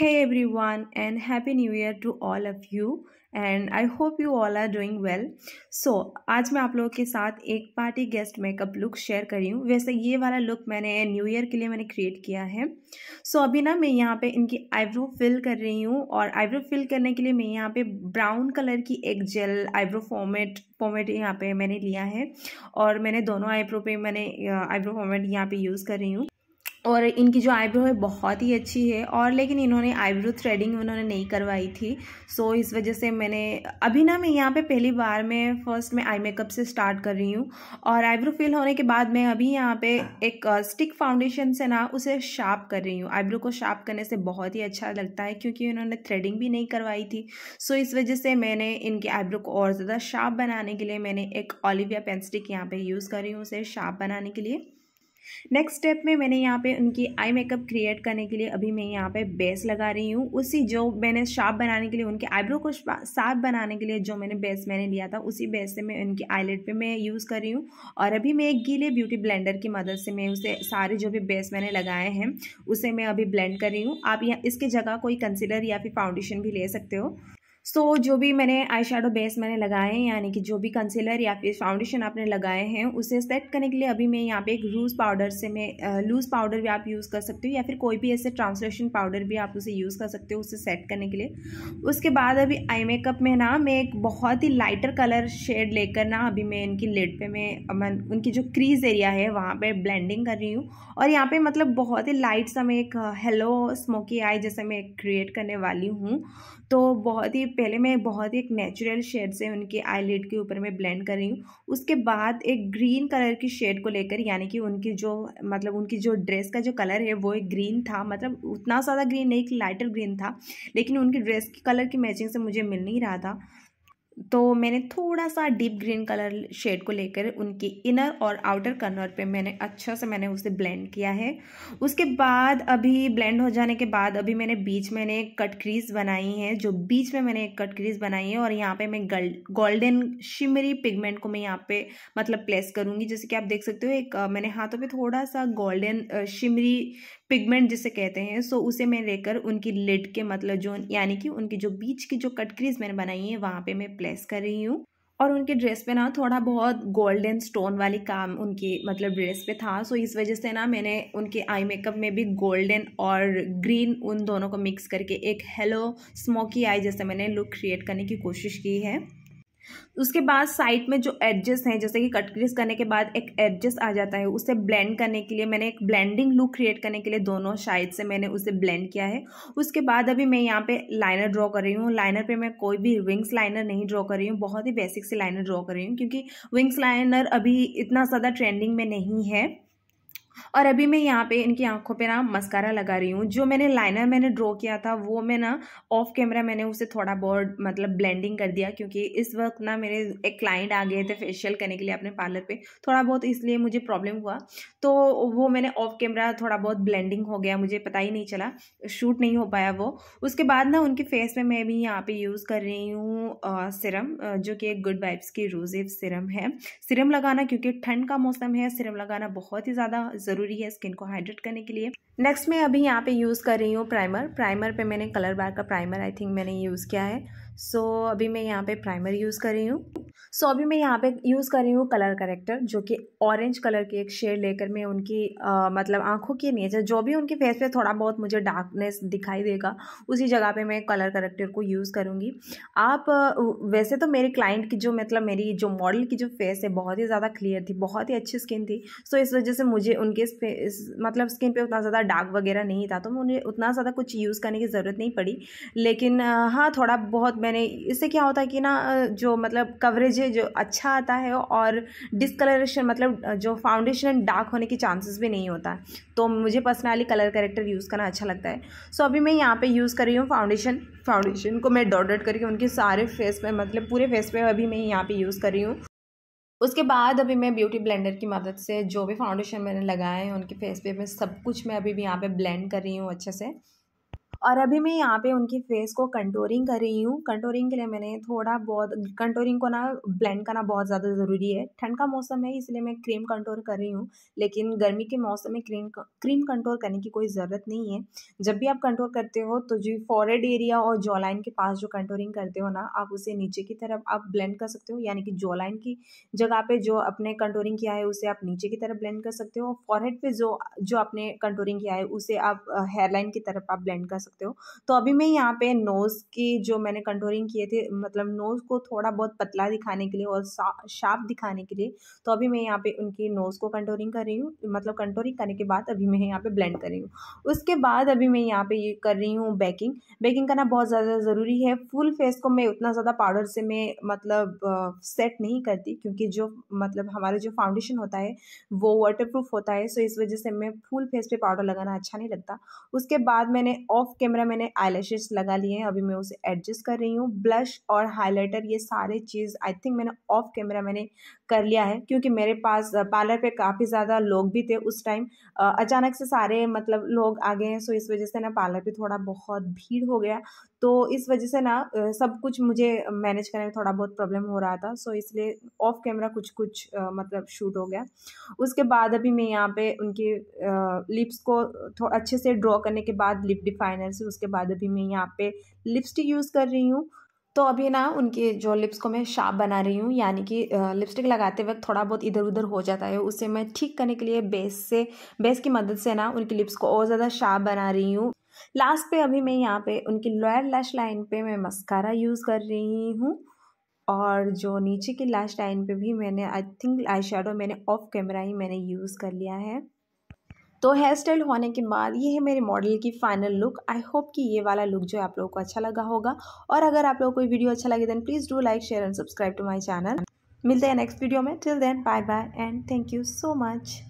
है everyone and happy new year to all of you and I hope you all are doing well so आज मैं आप लोगों के साथ एक party guest makeup look share कर रही हूँ वैसे ये वाला लुक मैंने न्यू ईयर के लिए मैंने क्रिएट किया है सो so, अभी ना मैं यहाँ पर इनकी आईब्रो फिल कर रही हूँ और आईब्रो फिल करने के लिए मैं यहाँ पर ब्राउन कलर की एक जेल आईब्रो फॉर्मेट फॉर्मेट यहाँ पर मैंने लिया है और मैंने दोनों आईब्रो पर मैंने आईब्रो uh, फॉर्मेट यहाँ पर यूज़ कर रही हूँ और इनकी जो आईब्रो है बहुत ही अच्छी है और लेकिन इन्होंने आईब्रो थ्रेडिंग उन्होंने नहीं करवाई थी सो so, इस वजह से मैंने अभी ना मैं यहाँ पे पहली बार में फर्स्ट में आई मेकअप से स्टार्ट कर रही हूँ और आईब्रो फिल होने के बाद मैं अभी यहाँ पे एक स्टिक फाउंडेशन से ना उसे शार्प कर रही हूँ आईब्रो को शार्प करने से बहुत ही अच्छा लगता है क्योंकि उन्होंने थ्रेडिंग भी नहीं करवाई थी सो so, इस वजह से मैंने इनके आईब्रो को और ज़्यादा शार्प बनाने के लिए मैंने एक ऑलिविया पेन स्टिक यहाँ पर यूज़ कर रही हूँ उसे शार्प बनाने के लिए नेक्स्ट स्टेप में मैंने यहाँ पे उनकी आई मेकअप क्रिएट करने के लिए अभी मैं यहाँ पे बेस लगा रही हूँ उसी जो मैंने शार्प बनाने के लिए उनके आईब्रो को साफ बनाने के लिए जो मैंने बेस मैंने लिया था उसी बेस से मैं उनकी आईलेट पे मैं यूज़ कर रही हूँ और अभी मैं एक गीले ब्यूटी ब्लेंडर की मदद से मैं उसे सारे जो भी बेस मैंने लगाए हैं उसे मैं अभी ब्लेंड कर रही हूँ आप यहाँ इसके जगह कोई कंसीलर या फिर फाउंडेशन भी ले सकते हो सो so, जो भी मैंने आई शेडो बेस मैंने लगाए हैं यानी कि जो भी कंसीलर या फिर फाउंडेशन आपने लगाए हैं उसे सेट करने के लिए अभी मैं यहाँ पे एक लूज़ पाउडर से मैं लूज़ पाउडर भी आप यूज़ कर सकते हो या फिर कोई भी ऐसे ट्रांसलेशन पाउडर भी आप उसे यूज़ कर सकते हो उसे सेट करने के लिए उसके बाद अभी आई मेकअप में ना मैं एक बहुत ही लाइटर कलर शेड लेकर ना अभी मैं इनकी लेड पर मैं उनकी जो क्रीज एरिया है वहाँ पर ब्लेंडिंग कर रही हूँ और यहाँ पर मतलब बहुत ही लाइट सा मैं एक हेलो स्मोकी आई जैसे मैं क्रिएट करने वाली हूँ तो बहुत ही पहले मैं बहुत ही एक नेचुरल शेड से उनके आईलिड के ऊपर मैं ब्लेंड कर रही हूँ उसके बाद एक ग्रीन कलर की शेड को लेकर यानी कि उनकी जो मतलब उनकी जो ड्रेस का जो कलर है वो एक ग्रीन था मतलब उतना ज़्यादा ग्रीन नहीं लाइटर ग्रीन था लेकिन उनकी ड्रेस की कलर की मैचिंग से मुझे मिल नहीं रहा था तो मैंने थोड़ा सा डीप ग्रीन कलर शेड को लेकर उनकी इनर और आउटर कर्नर पे मैंने अच्छा से मैंने उसे ब्लेंड किया है उसके बाद अभी ब्लेंड हो जाने के बाद अभी मैंने बीच में एक कट क्रीज बनाई है जो बीच में मैंने एक कट क्रीज बनाई है और यहाँ पे मैं गोल्डन शिमरी पिगमेंट को मैं यहाँ पे मतलब प्लेस करूँगी जैसे कि आप देख सकते हो एक मैंने हाथों पर थोड़ा सा गोल्डन शिमरी पिगमेंट जिसे कहते हैं सो उसे मैं लेकर उनकी लिड के मतलब जो यानी कि उनकी जो बीच की जो कट क्रीज मैंने बनाई है वहाँ पर मैं प्लेस ड्रेस कर रही हूँ और उनके ड्रेस पे ना थोड़ा बहुत गोल्डन स्टोन वाली काम उनकी मतलब ड्रेस पे था सो इस वजह से ना मैंने उनके आई मेकअप में भी गोल्डन और ग्रीन उन दोनों को मिक्स करके एक हेलो स्मोकी आई जैसे मैंने लुक क्रिएट करने की कोशिश की है उसके बाद साइड में जो एडजस्ट हैं जैसे कि कट क्रीज करने के बाद एक एडजस्ट आ जाता है उसे ब्लेंड करने के लिए मैंने एक ब्लेंडिंग लुक क्रिएट करने के लिए दोनों साइड से मैंने उसे ब्लेंड किया है उसके बाद अभी मैं यहाँ पे लाइनर ड्रॉ कर रही हूँ लाइनर पे मैं कोई भी विंग्स लाइनर नहीं ड्रॉ कर रही हूँ बहुत ही बेसिक से लाइनर ड्रॉ कर रही हूँ क्योंकि विंग्स लाइनर अभी इतना ज़्यादा ट्रेंडिंग में नहीं है और अभी मैं यहाँ पे इनकी आंखों पे ना मस्कारा लगा रही हूँ जो मैंने लाइनर मैंने ड्रॉ किया था वो मैं ना ऑफ कैमरा मैंने उसे थोड़ा बहुत मतलब ब्लेंडिंग कर दिया क्योंकि इस वक्त ना मेरे एक क्लाइंट आ गए थे फेशियल हम्म। करने के लिए अपने पार्लर पर थोड़ा बहुत इसलिए मुझे प्रॉब्लम हुआ तो वो मैंने ऑफ कैमरा थोड़ा बहुत ब्लेंडिंग हो गया मुझे पता ही नहीं चला शूट नहीं हो पाया वो उसके बाद ना उनके फेस में मैं भी यहाँ पर यूज़ कर रही हूँ सिरम जो कि एक गुड वाइब्स की रोजेव सिरम है सिरम लगाना क्योंकि ठंड का मौसम है सिरम लगाना बहुत ही ज़्यादा ज़रूरी है स्किन को हाइड्रेट करने के लिए नेक्स्ट मैं अभी यहाँ पे यूज़ कर रही हूँ प्राइमर प्राइमर पे मैंने कलर बार का प्राइमर आई थिंक मैंने यूज़ किया है सो so, अभी मैं यहाँ पे प्राइमर यूज़ कर रही हूँ सो so, अभी मैं यहाँ पे यूज़ कर रही हूँ कलर करेक्टर जो कि ऑरेंज कलर के एक शेड लेकर मैं उनकी आ, मतलब आंखों के नीचे जो भी उनके फेस पे थोड़ा बहुत मुझे डार्कनेस दिखाई देगा उसी जगह पे मैं कलर करेक्टर को यूज़ करूँगी आप वैसे तो मेरे क्लाइंट की जो मतलब मेरी जो मॉडल की जो फेस है बहुत ही ज़्यादा क्लियर थी बहुत ही अच्छी स्किन थी सो so, इस वजह से मुझे उनके मतलब स्किन पर उतना ज़्यादा डार्क वगैरह नहीं था तो मुझे उतना ज़्यादा कुछ यूज़ करने की ज़रूरत नहीं पड़ी लेकिन हाँ थोड़ा बहुत मैंने इससे क्या होता है कि ना जो मतलब कवरेज कवरेज है जो अच्छा आता है और डिसकलरेशन मतलब जो फाउंडेशन डार्क होने के चांसेस भी नहीं होता तो मुझे पर्सनली कलर करेक्टर यूज़ करना अच्छा लगता है सो अभी मैं यहाँ पे यूज़ कर रही हूँ फाउंडेशन फाउंडेशन को मैं डॉट डॉट करके उनके सारे फेस पे मतलब पूरे फेस पे अभी मैं यहाँ पे यूज़ कर रही हूँ उसके बाद अभी मैं ब्यूटी ब्लेंडर की मदद से जो भी फाउंडेशन मैंने लगाए हैं उनके फेस पे मैं सब कुछ मैं अभी भी यहाँ पे ब्लेंड कर रही हूँ अच्छे से और अभी मैं यहाँ पे उनकी फेस को कंटोरिंग कर रही हूँ कंटोरिंग के लिए मैंने थोड़ा बहुत कंटोरिंग को ना ब्लेंड करना बहुत ज़्यादा ज़रूरी है ठंड का मौसम है इसलिए मैं क्रीम कंटोर कर रही हूँ लेकिन गर्मी के मौसम में क्रीम क्रीम कंटोर करने की कोई ज़रूरत नहीं है जब भी आप कंटोर करते हो तो जो फॉरेड एरिया और जॉलाइन के पास जो कंटोरिंग करते हो ना आप उसे नीचे की तरफ आप ब्लेंड कर सकते हो यानी कि जॉलाइन की जगह पर जो अपने कंटोरिंग किया है उसे आप नीचे की तरफ ब्लेंड कर सकते हो और फॉरहेड पर जो जो आपने कंटोरिंग किया है उसे आप हेयर की तरफ आप ब्लेंड कर सकते सकते हो तो अभी मैं यहाँ पे नोज़ की जो मैंने कंट्रोलिंग किए थे मतलब नोज़ को थोड़ा बहुत पतला दिखाने के लिए और शार्प दिखाने के लिए तो अभी मैं यहाँ पे उनकी नोज़ को कंट्रोलिंग कर रही हूँ मतलब कंटोरिंग करने के बाद अभी मैं यहाँ पे ब्लेंड कर रही हूँ उसके बाद अभी मैं यहाँ पे ये कर रही हूँ बेकिंग बेकिंग करना बहुत ज़्यादा ज़रूरी है फुल फेस को मैं उतना ज़्यादा पाउडर से मैं मतलब सेट नहीं करती क्योंकि जो मतलब हमारा जो फाउंडेशन होता है वो वाटर प्रूफ होता है सो इस वजह से मैं फुल फेस पे पाउडर लगाना अच्छा नहीं लगता उसके बाद मैंने ऑफ कैमरा मैंने आईलैशेस लगा लिए हैं अभी मैं उसे एडजस्ट कर रही हूँ ब्लश और हाइलाइटर ये सारे चीज़ आई थिंक मैंने ऑफ कैमरा मैंने कर लिया है क्योंकि मेरे पास पार्लर पे काफ़ी ज़्यादा लोग भी थे उस टाइम अचानक से सारे मतलब लोग आ गए हैं सो इस वजह से ना पार्लर पर थोड़ा बहुत भीड़ हो गया तो इस वजह से ना सब कुछ मुझे मैनेज करने में थोड़ा बहुत प्रॉब्लम हो रहा था सो इसलिए ऑफ कैमरा कुछ कुछ मतलब शूट हो गया उसके बाद अभी मैं यहाँ पे उनके लिप्स को थोड़ा अच्छे से ड्रॉ करने के बाद लिप डिफाइनर से उसके बाद अभी मैं यहाँ पे लिपस्टिक यूज़ कर रही हूँ तो अभी ना उनके जो लिप्स को मैं शार्प बना रही हूँ यानी कि लिपस्टिक लगाते वक्त थोड़ा बहुत इधर उधर हो जाता है उसे मैं ठीक करने के लिए बेस से बेस की मदद से ना उनके लिप्स को और ज़्यादा शार्प बना रही हूँ लास्ट पे अभी मैं यहाँ पे उनकी लोअर लैश लाइन पे मैं मस्कारा यूज़ कर रही हूँ और जो नीचे की लैश लाइन पे भी मैंने आई थिंक आई शेडो मैंने ऑफ कैमरा ही मैंने यूज़ कर लिया है तो हेयर स्टाइल होने के बाद ये है मेरे मॉडल की फाइनल लुक आई होप कि ये वाला लुक जो है आप लोगों को अच्छा लगा होगा और अगर आप लोगों को वीडियो अच्छा लगे then please do like share and subscribe to my channel मिलते हैं नेक्स्ट वीडियो में till then bye bye and thank you so much